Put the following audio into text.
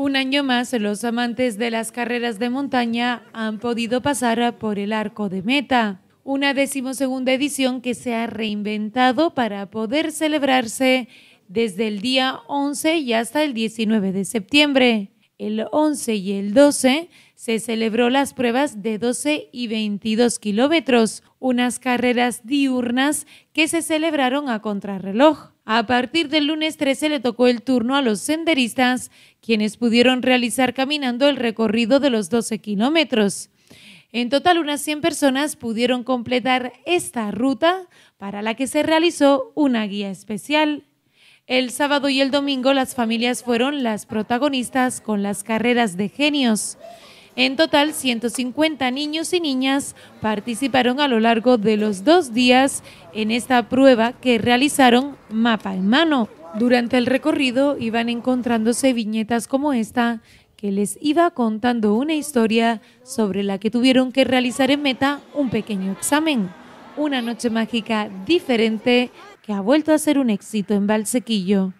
Un año más, los amantes de las carreras de montaña han podido pasar por el arco de meta, una decimosegunda edición que se ha reinventado para poder celebrarse desde el día 11 y hasta el 19 de septiembre el 11 y el 12 se celebró las pruebas de 12 y 22 kilómetros, unas carreras diurnas que se celebraron a contrarreloj. A partir del lunes 13 le tocó el turno a los senderistas, quienes pudieron realizar caminando el recorrido de los 12 kilómetros. En total, unas 100 personas pudieron completar esta ruta para la que se realizó una guía especial. El sábado y el domingo las familias fueron las protagonistas con las carreras de genios. En total, 150 niños y niñas participaron a lo largo de los dos días en esta prueba que realizaron mapa en mano. Durante el recorrido iban encontrándose viñetas como esta que les iba contando una historia sobre la que tuvieron que realizar en meta un pequeño examen. Una noche mágica diferente que ha vuelto a ser un éxito en Valsequillo.